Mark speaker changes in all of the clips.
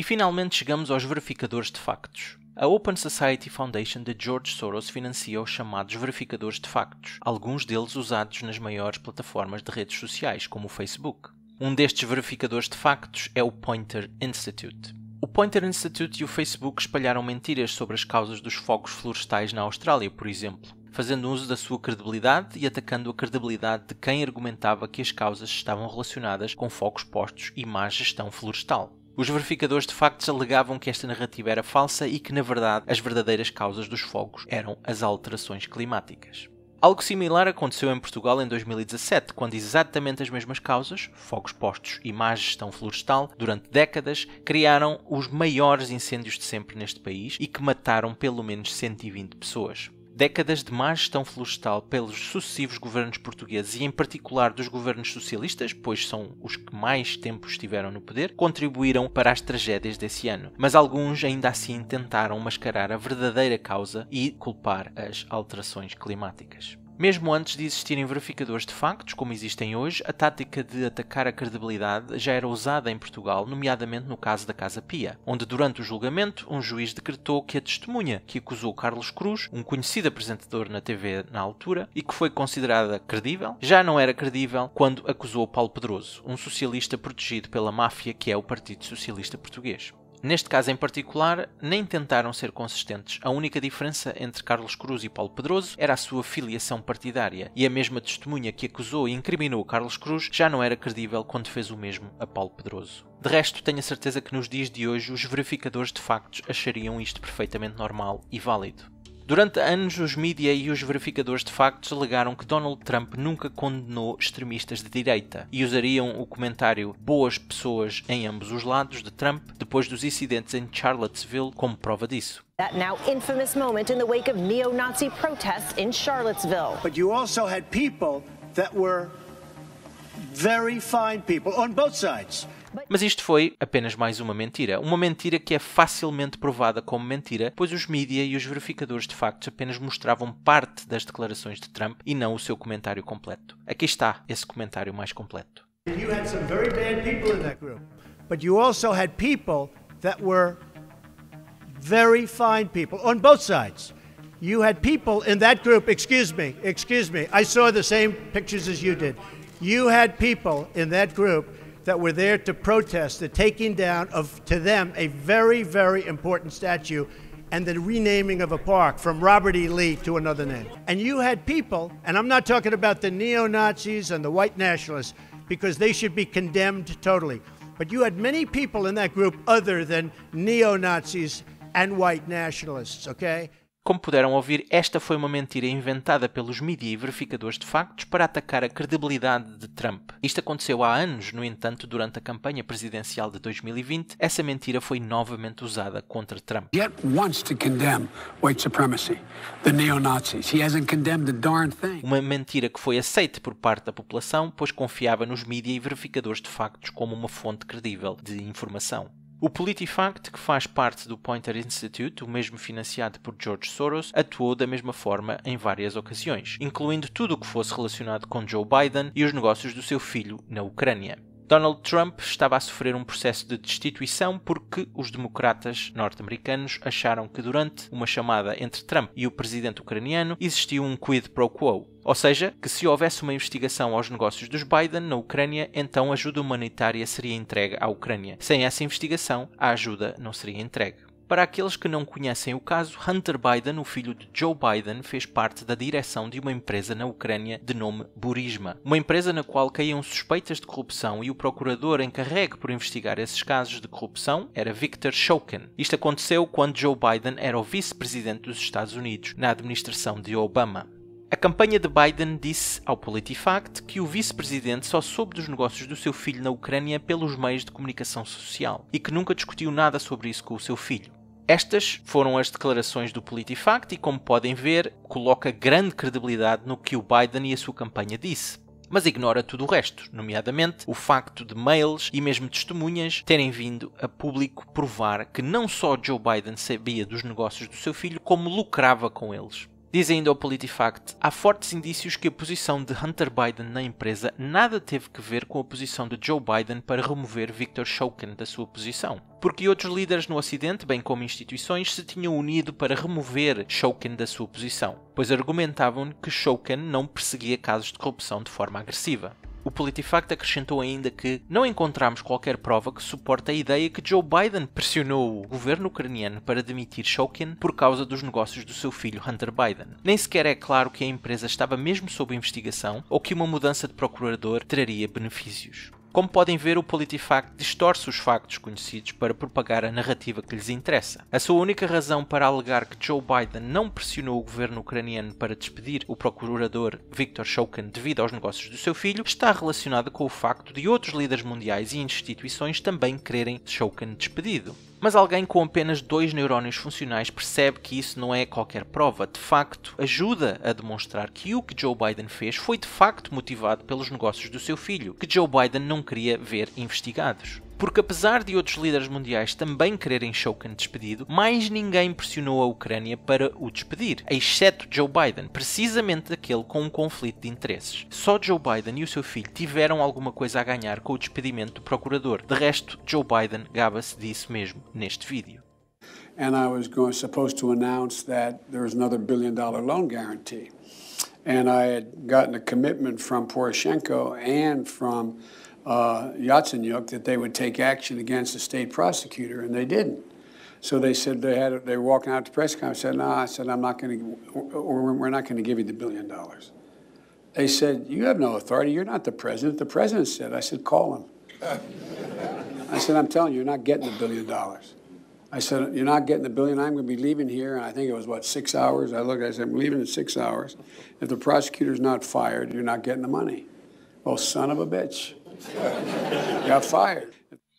Speaker 1: E finalmente chegamos aos verificadores de factos. A Open Society Foundation de George Soros financia os chamados verificadores de factos, alguns deles usados nas maiores plataformas de redes sociais, como o Facebook. Um destes verificadores de factos é o Pointer Institute. O Pointer Institute e o Facebook espalharam mentiras sobre as causas dos fogos florestais na Austrália, por exemplo, fazendo uso da sua credibilidade e atacando a credibilidade de quem argumentava que as causas estavam relacionadas com fogos postos e má gestão florestal. Os verificadores de factos alegavam que esta narrativa era falsa e que, na verdade, as verdadeiras causas dos fogos eram as alterações climáticas. Algo similar aconteceu em Portugal em 2017, quando exatamente as mesmas causas, fogos postos e má gestão florestal, durante décadas, criaram os maiores incêndios de sempre neste país e que mataram pelo menos 120 pessoas. Décadas de má gestão florestal pelos sucessivos governos portugueses e, em particular, dos governos socialistas, pois são os que mais tempo estiveram no poder, contribuíram para as tragédias desse ano. Mas alguns ainda assim tentaram mascarar a verdadeira causa e culpar as alterações climáticas. Mesmo antes de existirem verificadores de factos, como existem hoje, a tática de atacar a credibilidade já era usada em Portugal, nomeadamente no caso da Casa Pia, onde durante o julgamento um juiz decretou que a testemunha que acusou Carlos Cruz, um conhecido apresentador na TV na altura e que foi considerada credível, já não era credível quando acusou Paulo Pedroso, um socialista protegido pela máfia que é o Partido Socialista Português. Neste caso em particular, nem tentaram ser consistentes. A única diferença entre Carlos Cruz e Paulo Pedroso era a sua filiação partidária, e a mesma testemunha que acusou e incriminou Carlos Cruz já não era credível quando fez o mesmo a Paulo Pedroso. De resto, tenho a certeza que nos dias de hoje os verificadores de factos achariam isto perfeitamente normal e válido. Durante anos, os mídia e os verificadores de factos alegaram que Donald Trump nunca condenou extremistas de direita e usariam o comentário boas pessoas em ambos os lados de Trump depois dos incidentes em Charlottesville como prova disso. That now infamous moment in the wake of neo-Nazi protests in Charlottesville. But you also had people that were very fine people on both sides. Mas isto foi apenas mais uma mentira. Uma mentira que é facilmente provada como mentira, pois os mídia e os verificadores de factos apenas mostravam parte das declarações de Trump e não o seu comentário completo. Aqui está esse comentário mais completo. You had some very bad people in that group, but you also had people that were very fine people on both sides. You had people in that group, excuse me, excuse me, I saw the same pictures as you did. You had people in that group that were there to protest the taking down of, to them, a very, very important statue and the renaming of a park from Robert E. Lee to another name. And you had people, and I'm not talking about the neo Nazis and the white nationalists, because they should be condemned totally. But you had many people in that group other than neo Nazis and white nationalists, okay? Como puderam ouvir, esta foi uma mentira inventada pelos mídia e verificadores de factos para atacar a credibilidade de Trump. Isto aconteceu há anos, no entanto, durante a campanha presidencial de 2020, essa mentira foi novamente usada contra Trump. Yet wants to condemn white supremacy, the neo-Nazis. He hasn't condemned darn thing. Uma mentira que foi aceita por parte da população, pois confiava nos mídia e verificadores de factos como uma fonte credível de informação. O PolitiFact, que faz parte do Pointer Institute, o mesmo financiado por George Soros, atuou da mesma forma em várias ocasiões, incluindo tudo o que fosse relacionado com Joe Biden e os negócios do seu filho na Ucrânia. Donald Trump estava a sofrer um processo de destituição porque os democratas norte-americanos acharam que durante uma chamada entre Trump e o presidente ucraniano existiu um quid pro quo, ou seja, que se houvesse uma investigação aos negócios dos Biden na Ucrânia, então ajuda humanitária seria entregue à Ucrânia. Sem essa investigação, a ajuda não seria entregue. Para aqueles que não conhecem o caso, Hunter Biden, o filho de Joe Biden, fez parte da direção de uma empresa na Ucrânia de nome Burisma, uma empresa na qual caíam suspeitas de corrupção e o procurador encarregue por investigar esses casos de corrupção era Viktor Shokin. Isto aconteceu quando Joe Biden era o vice-presidente dos Estados Unidos na administração de Obama. A campanha de Biden disse ao PolitiFact que o vice-presidente só soube dos negócios do seu filho na Ucrânia pelos meios de comunicação social e que nunca discutiu nada sobre isso com o seu filho. Estas foram as declarações do PolitiFact e, como podem ver, coloca grande credibilidade no que o Biden e a sua campanha disse. Mas ignora tudo o resto, nomeadamente o facto de mails e mesmo testemunhas terem vindo a público provar que não só Joe Biden sabia dos negócios do seu filho, como lucrava com eles. Diz ainda o PolitiFact: há fortes indícios que a posição de Hunter Biden na empresa nada teve que ver com a posição de Joe Biden para remover Victor Shokin da sua posição porque outros líderes no Ocidente, bem como instituições, se tinham unido para remover Shokin da sua posição, pois argumentavam que Shokin não perseguia casos de corrupção de forma agressiva. O Politifact acrescentou ainda que não encontramos qualquer prova que suporte a ideia que Joe Biden pressionou o governo ucraniano para demitir Shokin por causa dos negócios do seu filho Hunter Biden. Nem sequer é claro que a empresa estava mesmo sob investigação ou que uma mudança de procurador traria benefícios. Como podem ver, o Politifact distorce os factos conhecidos para propagar a narrativa que lhes interessa. A sua única razão para alegar que Joe Biden não pressionou o governo ucraniano para despedir o procurador Viktor Shokin devido aos negócios do seu filho está relacionada com o facto de outros líderes mundiais e instituições também quererem Shokin despedido. Mas alguém com apenas dois neurónios funcionais percebe que isso não é qualquer prova. De facto, ajuda a demonstrar que o que Joe Biden fez foi de facto motivado pelos negócios do seu filho, que Joe Biden não queria ver investigados porque apesar de outros líderes mundiais também quererem Shokin despedido, mais ninguém pressionou a Ucrânia para o despedir, exceto Joe Biden, precisamente aquele com um conflito de interesses. Só Joe Biden e o seu filho tiveram alguma coisa a ganhar com o despedimento do procurador. De resto, Joe Biden gaba-se disso mesmo neste vídeo. And I was going, supposed to announce that there was another billion dollar loan guarantee. And I had gotten a commitment from Poroshenko and from uh, Yatsenyuk that they would take action against the state prosecutor, and they didn't. So they said they had they were walking out to press conference. Said, "No," nah, I said, "I'm not going to, or we're not going to give you the billion dollars." They said, "You have no authority. You're not the president." The president said, "I said, call him." I said, "I'm telling you, you're not getting the billion dollars." I said, "You're not getting the billion. I'm going to be leaving here." And I think it was what six hours. I looked. I said, "I'm leaving in six hours. If the prosecutor's not fired, you're not getting the money." Well, son of a bitch.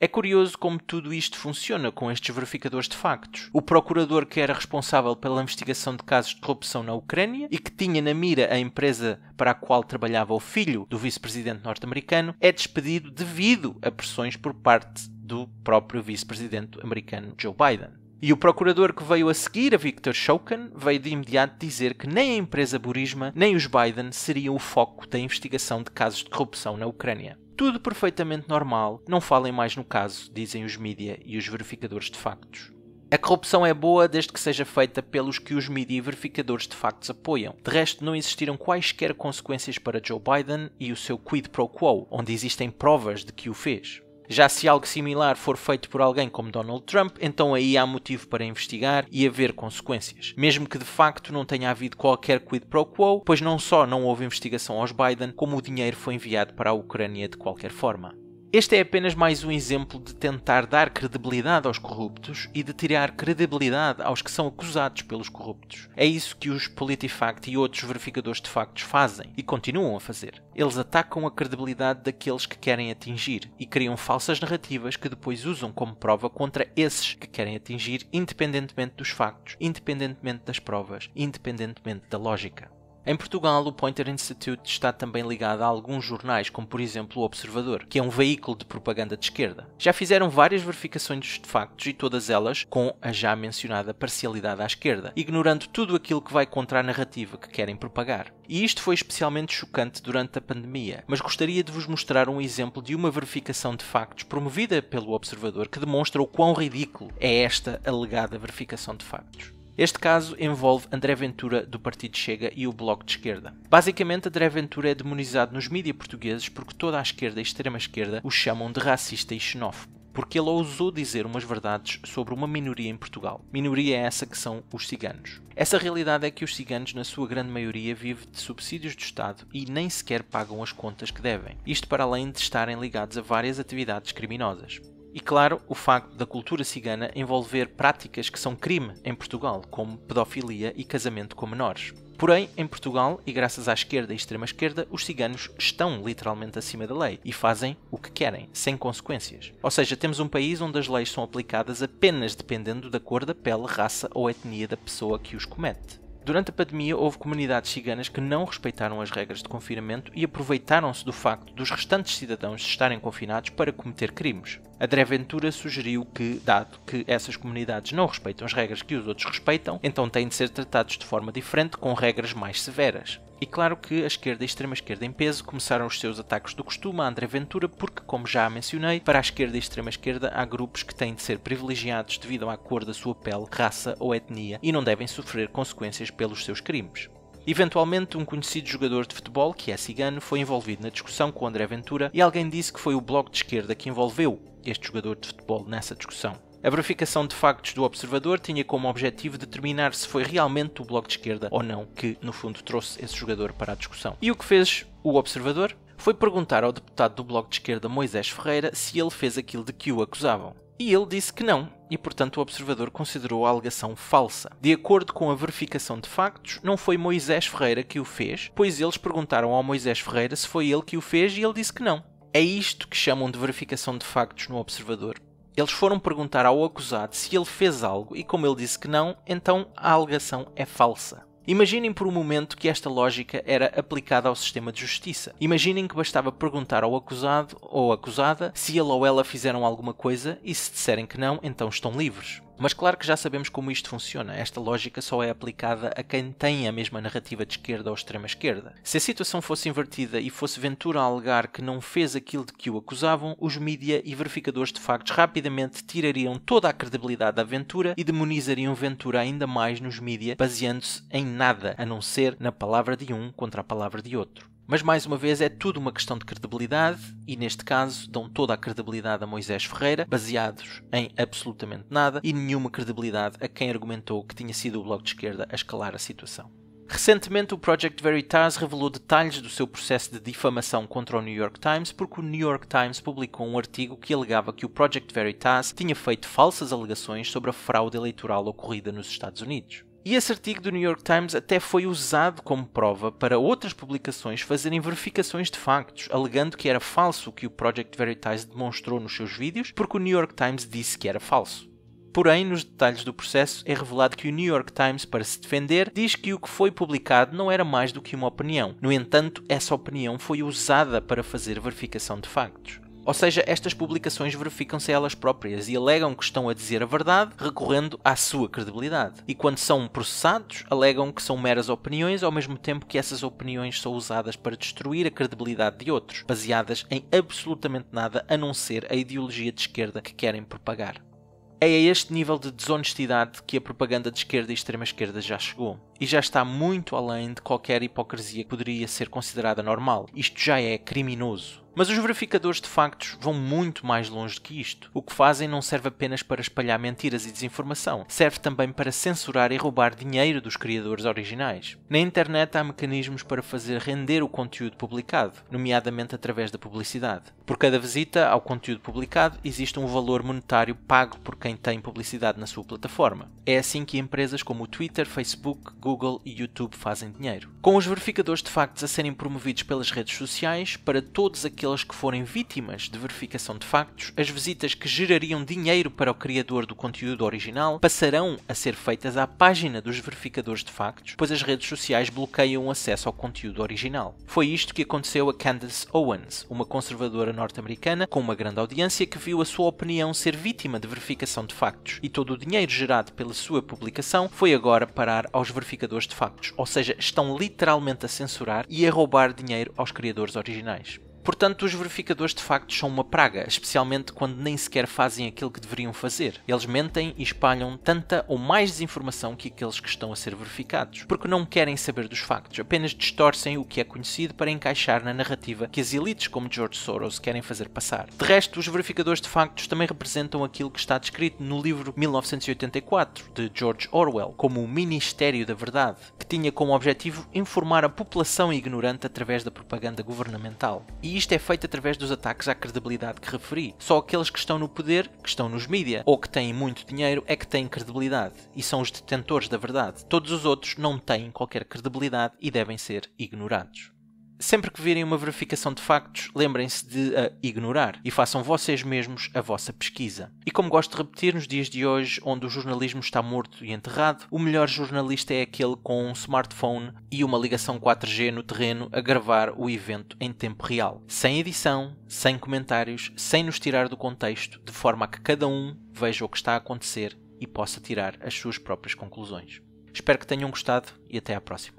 Speaker 1: É curioso como tudo isto funciona com estes verificadores de factos. O procurador que era responsável pela investigação de casos de corrupção na Ucrânia e que tinha na mira a empresa para a qual trabalhava o filho do vice-presidente norte-americano é despedido devido a pressões por parte do próprio vice-presidente americano Joe Biden. E o procurador que veio a seguir, a Victor Shokin, veio de imediato dizer que nem a empresa Burisma nem os Biden seriam o foco da investigação de casos de corrupção na Ucrânia. Tudo perfeitamente normal, não falem mais no caso, dizem os mídia e os verificadores de factos. A corrupção é boa desde que seja feita pelos que os mídia e verificadores de factos apoiam. De resto, não existiram quaisquer consequências para Joe Biden e o seu quid pro quo, onde existem provas de que o fez. Já se algo similar for feito por alguém como Donald Trump, então aí há motivo para investigar e haver consequências. Mesmo que de facto não tenha havido qualquer quid pro quo, pois não só não houve investigação aos Biden, como o dinheiro foi enviado para a Ucrânia de qualquer forma. Este é apenas mais um exemplo de tentar dar credibilidade aos corruptos e de tirar credibilidade aos que são acusados pelos corruptos. É isso que os Politifact e outros verificadores de factos fazem e continuam a fazer. Eles atacam a credibilidade daqueles que querem atingir e criam falsas narrativas que depois usam como prova contra esses que querem atingir, independentemente dos factos, independentemente das provas, independentemente da lógica. Em Portugal, o Pointer Institute está também ligado a alguns jornais, como por exemplo o Observador, que é um veículo de propaganda de esquerda. Já fizeram várias verificações de factos e todas elas com a já mencionada parcialidade à esquerda, ignorando tudo aquilo que vai contra a narrativa que querem propagar. E isto foi especialmente chocante durante a pandemia, mas gostaria de vos mostrar um exemplo de uma verificação de factos promovida pelo Observador que demonstra o quão ridículo é esta alegada verificação de factos. Este caso envolve André Ventura do Partido Chega e o Bloco de Esquerda. Basicamente, André Ventura é demonizado nos mídias portugueses porque toda a esquerda e extrema-esquerda o chamam de racista e xenófobo porque ele ousou dizer umas verdades sobre uma minoria em Portugal. Minoria é essa que são os ciganos. Essa realidade é que os ciganos, na sua grande maioria, vivem de subsídios do Estado e nem sequer pagam as contas que devem. Isto para além de estarem ligados a várias atividades criminosas. E claro, o facto da cultura cigana envolver práticas que são crime em Portugal, como pedofilia e casamento com menores. Porém, em Portugal, e graças à esquerda e extrema esquerda, os ciganos estão literalmente acima da lei e fazem o que querem, sem consequências. Ou seja, temos um país onde as leis são aplicadas apenas dependendo da cor da pele, raça ou etnia da pessoa que os comete. Durante a pandemia, houve comunidades ciganas que não respeitaram as regras de confinamento e aproveitaram-se do facto dos restantes cidadãos estarem confinados para cometer crimes. A Ventura sugeriu que, dado que essas comunidades não respeitam as regras que os outros respeitam, então têm de ser tratados de forma diferente, com regras mais severas. E claro que a esquerda e a extrema-esquerda em peso começaram os seus ataques do costume a André Ventura, porque, como já mencionei, para a esquerda e extrema-esquerda há grupos que têm de ser privilegiados devido à cor da sua pele, raça ou etnia e não devem sofrer consequências pelos seus crimes. Eventualmente, um conhecido jogador de futebol, que é cigano, foi envolvido na discussão com André Ventura e alguém disse que foi o Bloco de Esquerda que envolveu este jogador de futebol nessa discussão. A verificação de factos do observador tinha como objetivo determinar se foi realmente o bloco de esquerda ou não que, no fundo, trouxe esse jogador para a discussão. E o que fez o observador? Foi perguntar ao deputado do bloco de esquerda Moisés Ferreira se ele fez aquilo de que o acusavam. E ele disse que não, e portanto o observador considerou a alegação falsa. De acordo com a verificação de factos, não foi Moisés Ferreira que o fez, pois eles perguntaram ao Moisés Ferreira se foi ele que o fez e ele disse que não. É isto que chamam de verificação de factos no observador, eles foram perguntar ao acusado se ele fez algo e, como ele disse que não, então a alegação é falsa. Imaginem por um momento que esta lógica era aplicada ao sistema de justiça. Imaginem que bastava perguntar ao acusado ou acusada se ele ou ela fizeram alguma coisa e se disserem que não, então estão livres. Mas claro que já sabemos como isto funciona, esta lógica só é aplicada a quem tem a mesma narrativa de esquerda ou extrema-esquerda. Se a situação fosse invertida e fosse Ventura a alegar que não fez aquilo de que o acusavam, os mídia e verificadores de factos rapidamente tirariam toda a credibilidade da Ventura e demonizariam Ventura ainda mais nos mídia, baseando-se em nada, a não ser na palavra de um contra a palavra de outro. Mas mais uma vez é tudo uma questão de credibilidade e neste caso dão toda a credibilidade a Moisés Ferreira, baseados em absolutamente nada e nenhuma credibilidade a quem argumentou que tinha sido o Bloco de Esquerda a escalar a situação. Recentemente, o Project Veritas revelou detalhes do seu processo de difamação contra o New York Times porque o New York Times publicou um artigo que alegava que o Project Veritas tinha feito falsas alegações sobre a fraude eleitoral ocorrida nos Estados Unidos. E esse artigo do New York Times até foi usado como prova para outras publicações fazerem verificações de factos, alegando que era falso o que o Project Veritas demonstrou nos seus vídeos, porque o New York Times disse que era falso. Porém, nos detalhes do processo é revelado que o New York Times, para se defender, diz que o que foi publicado não era mais do que uma opinião. No entanto, essa opinião foi usada para fazer verificação de factos. Ou seja, estas publicações verificam-se a elas próprias e alegam que estão a dizer a verdade, recorrendo à sua credibilidade. E quando são processados, alegam que são meras opiniões, ao mesmo tempo que essas opiniões são usadas para destruir a credibilidade de outros, baseadas em absolutamente nada a não ser a ideologia de esquerda que querem propagar. É a este nível de desonestidade que a propaganda de esquerda e extrema-esquerda já chegou. E já está muito além de qualquer hipocrisia que poderia ser considerada normal. Isto já é criminoso. Mas os verificadores de factos vão muito mais longe do que isto. O que fazem não serve apenas para espalhar mentiras e desinformação, serve também para censurar e roubar dinheiro dos criadores originais. Na internet há mecanismos para fazer render o conteúdo publicado, nomeadamente através da publicidade. Por cada visita ao conteúdo publicado, existe um valor monetário pago por quem tem publicidade na sua plataforma. É assim que empresas como o Twitter, Facebook, Google e YouTube fazem dinheiro. Com os verificadores de factos a serem promovidos pelas redes sociais para todos aqueles aqueles que forem vítimas de verificação de factos, as visitas que gerariam dinheiro para o criador do conteúdo original passarão a ser feitas à página dos verificadores de factos, pois as redes sociais bloqueiam o acesso ao conteúdo original. Foi isto que aconteceu a Candace Owens, uma conservadora norte-americana com uma grande audiência que viu a sua opinião ser vítima de verificação de factos, e todo o dinheiro gerado pela sua publicação foi agora parar aos verificadores de factos, ou seja, estão literalmente a censurar e a roubar dinheiro aos criadores originais. Portanto, os verificadores de factos são uma praga, especialmente quando nem sequer fazem aquilo que deveriam fazer. Eles mentem e espalham tanta ou mais desinformação que aqueles que estão a ser verificados, porque não querem saber dos factos, apenas distorcem o que é conhecido para encaixar na narrativa que as elites como George Soros querem fazer passar. De resto, os verificadores de factos também representam aquilo que está descrito no livro 1984 de George Orwell, como o Ministério da Verdade, que tinha como objetivo informar a população ignorante através da propaganda governamental. E isto é feito através dos ataques à credibilidade que referi. Só aqueles que estão no poder, que estão nos mídia, ou que têm muito dinheiro, é que têm credibilidade e são os detentores da verdade. Todos os outros não têm qualquer credibilidade e devem ser ignorados. Sempre que virem uma verificação de factos, lembrem-se de a ignorar e façam vocês mesmos a vossa pesquisa. E como gosto de repetir nos dias de hoje, onde o jornalismo está morto e enterrado, o melhor jornalista é aquele com um smartphone e uma ligação 4G no terreno a gravar o evento em tempo real, sem edição, sem comentários, sem nos tirar do contexto, de forma a que cada um veja o que está a acontecer e possa tirar as suas próprias conclusões. Espero que tenham gostado e até à próxima.